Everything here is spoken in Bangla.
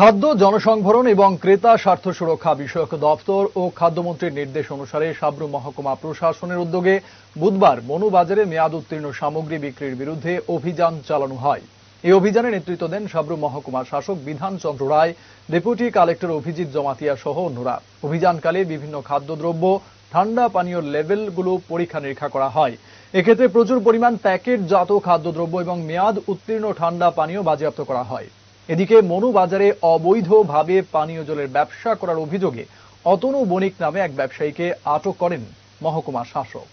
খাদ্য জনসংভরণ এবং ক্রেতা স্বার্থ সুরক্ষা বিষয়ক দপ্তর ও খাদ্যমন্ত্রীর নির্দেশ অনুসারে সাবরু মহকুমা প্রশাসনের উদ্যোগে বুধবার মনুবাজারে মেয়াদ উত্তীর্ণ সামগ্রী বিক্রির বিরুদ্ধে অভিযান চালানো হয় এই অভিযানে নেতৃত্ব দেন সাবরু মহকুমার শাসক বিধানচন্দ্র রায় ডেপুটি কালেক্টর অভিজিৎ জমাতিয়া সহ অন্যরা অভিযানকালে বিভিন্ন খাদ্যদ্রব্য ঠান্ডা পানীয় লেভেলগুলো পরীক্ষা নিরীক্ষা করা হয় এক্ষেত্রে প্রচুর পরিমাণ প্যাকেটজাত খাদ্যদ্রব্য এবং মেয়াদ উত্তীর্ণ ঠান্ডা পানীয় বাজেয়াপ্ত করা হয় এদিকে মনুবাজারে অবৈধভাবে পানীয় জলের ব্যবসা করার অভিযোগে অতনু বণিক নামে এক ব্যবসায়ীকে আটক করেন মহকুমা শাসক